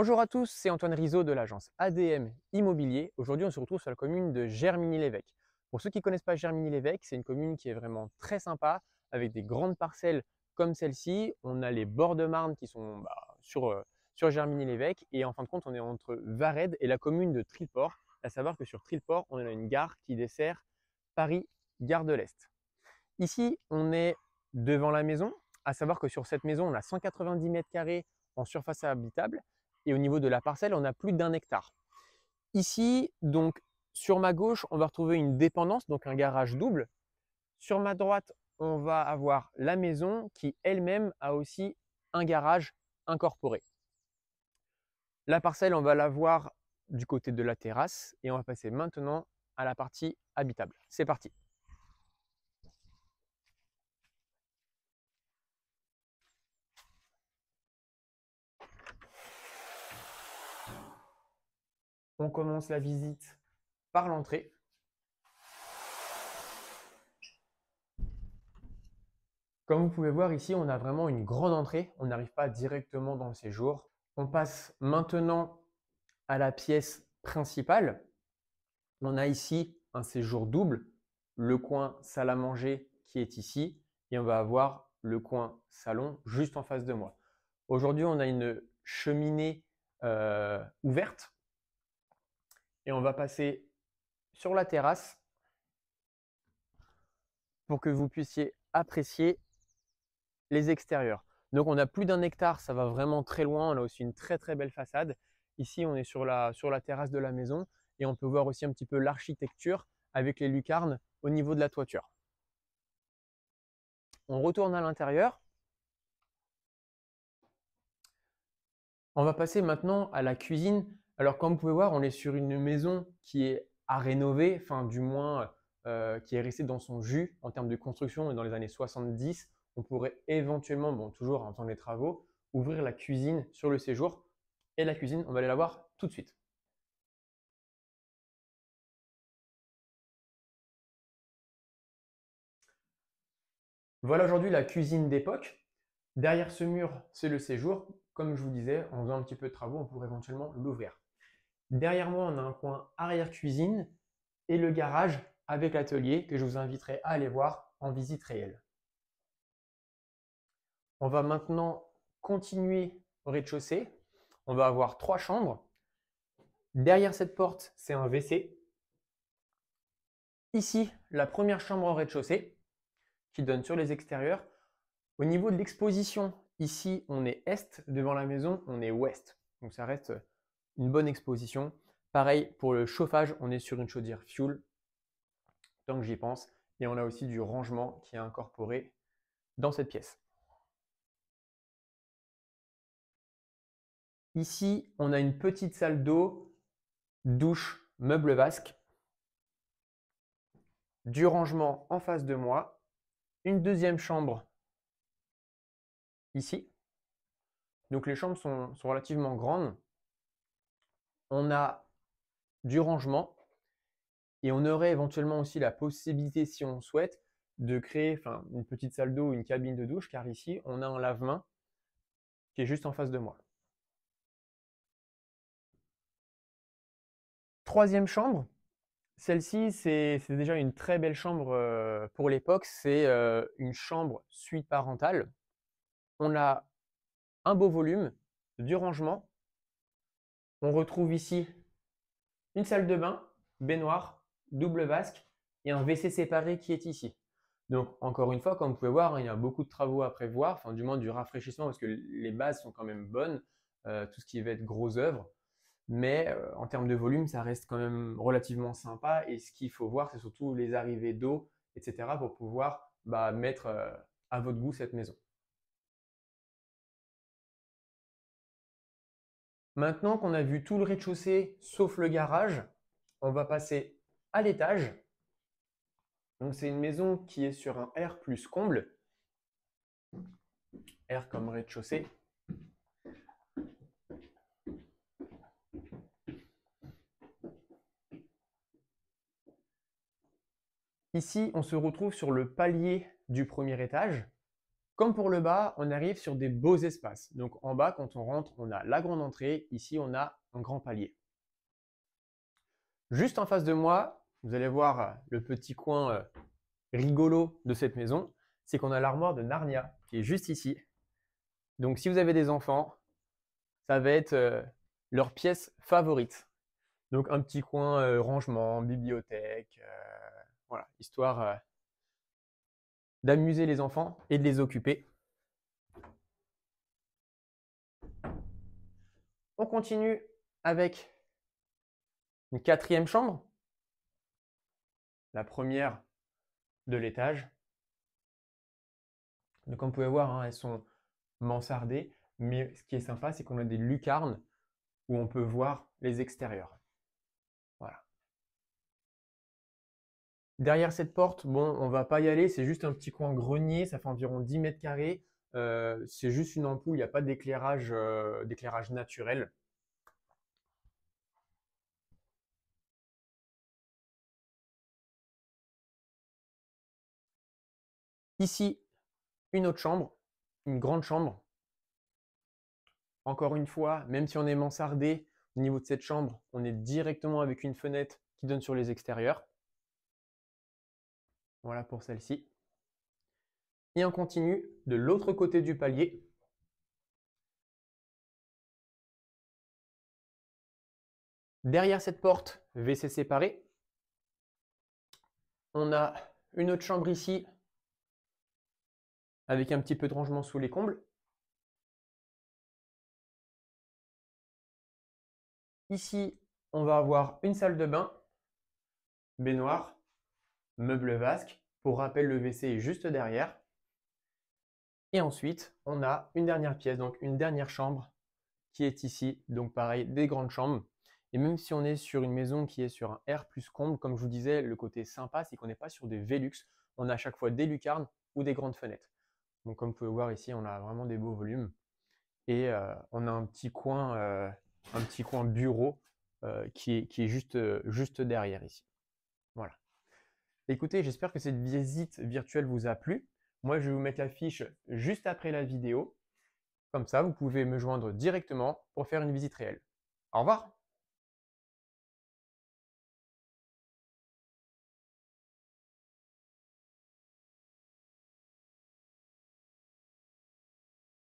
Bonjour à tous, c'est Antoine Rizot de l'agence ADM Immobilier. Aujourd'hui, on se retrouve sur la commune de Germigny-l'Évêque. Pour ceux qui ne connaissent pas Germigny-l'Évêque, c'est une commune qui est vraiment très sympa, avec des grandes parcelles comme celle-ci. On a les bords de Marne qui sont bah, euh, sur, Germigny-l'Évêque. Et en fin de compte, on est entre Vared et la commune de Trilport. À savoir que sur Trilport, on a une gare qui dessert Paris, gare de l'Est. Ici, on est devant la maison. À savoir que sur cette maison, on a 190 mètres carrés en surface habitable et au niveau de la parcelle, on a plus d'un hectare. Ici, donc, sur ma gauche, on va retrouver une dépendance, donc un garage double. Sur ma droite, on va avoir la maison qui elle-même a aussi un garage incorporé. La parcelle, on va la voir du côté de la terrasse et on va passer maintenant à la partie habitable. C'est parti On commence la visite par l'entrée. Comme vous pouvez voir ici, on a vraiment une grande entrée. On n'arrive pas directement dans le séjour. On passe maintenant à la pièce principale. On a ici un séjour double, le coin salle à manger qui est ici, et on va avoir le coin salon juste en face de moi. Aujourd'hui, on a une cheminée euh, ouverte et on va passer sur la terrasse pour que vous puissiez apprécier les extérieurs. Donc on a plus d'un hectare, ça va vraiment très loin, on a aussi une très très belle façade. Ici on est sur la, sur la terrasse de la maison et on peut voir aussi un petit peu l'architecture avec les lucarnes au niveau de la toiture. On retourne à l'intérieur. On va passer maintenant à la cuisine alors comme vous pouvez voir, on est sur une maison qui est à rénover, enfin du moins euh, qui est restée dans son jus en termes de construction. Et dans les années 70, on pourrait éventuellement, bon toujours en temps des travaux, ouvrir la cuisine sur le séjour. Et la cuisine, on va aller la voir tout de suite. Voilà aujourd'hui la cuisine d'époque. Derrière ce mur, c'est le séjour. Comme je vous disais, en faisant un petit peu de travaux, on pourrait éventuellement l'ouvrir. Derrière moi, on a un coin arrière-cuisine et le garage avec l'atelier que je vous inviterai à aller voir en visite réelle. On va maintenant continuer au rez-de-chaussée. On va avoir trois chambres. Derrière cette porte, c'est un WC. Ici, la première chambre au rez-de-chaussée qui donne sur les extérieurs. Au niveau de l'exposition, ici, on est est, devant la maison, on est ouest. Donc ça reste une bonne exposition. Pareil pour le chauffage, on est sur une chaudière fuel, tant que j'y pense. Et on a aussi du rangement qui est incorporé dans cette pièce. Ici, on a une petite salle d'eau, douche, meuble vasque, du rangement en face de moi, une deuxième chambre ici. Donc les chambres sont relativement grandes on a du rangement et on aurait éventuellement aussi la possibilité, si on souhaite, de créer une petite salle d'eau, ou une cabine de douche, car ici, on a un lave-main qui est juste en face de moi. Troisième chambre, celle-ci, c'est déjà une très belle chambre euh, pour l'époque. C'est euh, une chambre suite parentale. On a un beau volume, du rangement, on retrouve ici une salle de bain, baignoire, double vasque et un WC séparé qui est ici. Donc, encore une fois, comme vous pouvez voir, hein, il y a beaucoup de travaux à prévoir, enfin, du moins du rafraîchissement, parce que les bases sont quand même bonnes, euh, tout ce qui va être gros œuvre. Mais euh, en termes de volume, ça reste quand même relativement sympa. Et ce qu'il faut voir, c'est surtout les arrivées d'eau, etc., pour pouvoir bah, mettre euh, à votre goût cette maison. Maintenant qu'on a vu tout le rez-de-chaussée sauf le garage, on va passer à l'étage. Donc c'est une maison qui est sur un R plus comble. R comme rez-de-chaussée. Ici, on se retrouve sur le palier du premier étage. Comme pour le bas, on arrive sur des beaux espaces. Donc en bas, quand on rentre, on a la grande entrée. Ici, on a un grand palier. Juste en face de moi, vous allez voir euh, le petit coin euh, rigolo de cette maison, c'est qu'on a l'armoire de Narnia qui est juste ici. Donc si vous avez des enfants, ça va être euh, leur pièce favorite. Donc un petit coin rangement, bibliothèque, voilà, histoire d'amuser les enfants et de les occuper. On continue avec une quatrième chambre, la première de l'étage. comme vous pouvez voir, hein, elles sont mansardées, mais ce qui est sympa, c'est qu'on a des lucarnes où on peut voir les extérieurs. Derrière cette porte, bon, on va pas y aller, c'est juste un petit coin grenier, ça fait environ 10 mètres carrés. Euh, c'est juste une ampoule, il n'y a pas euh, d'éclairage naturel. Ici, une autre chambre, une grande chambre. Encore une fois, même si on est mansardé, au niveau de cette chambre, on est directement avec une fenêtre qui donne sur les extérieurs. Voilà pour celle-ci. Et on continue de l'autre côté du palier. Derrière cette porte, WC séparé. On a une autre chambre ici avec un petit peu de rangement sous les combles. Ici, on va avoir une salle de bain, baignoire, meuble vasque. Pour rappel, le WC est juste derrière. Et ensuite, on a une dernière pièce, donc une dernière chambre qui est ici. Donc pareil, des grandes chambres. Et même si on est sur une maison qui est sur un R plus comble, comme je vous disais, le côté sympa, c'est qu'on n'est pas sur des Velux. On a à chaque fois des lucarnes ou des grandes fenêtres. Donc comme vous pouvez voir ici, on a vraiment des beaux volumes. Et euh, on a un petit coin, euh, un petit coin bureau euh, qui, est, qui est juste, juste derrière ici. Écoutez, j'espère que cette visite virtuelle vous a plu. Moi, je vais vous mettre la fiche juste après la vidéo. Comme ça, vous pouvez me joindre directement pour faire une visite réelle. Au revoir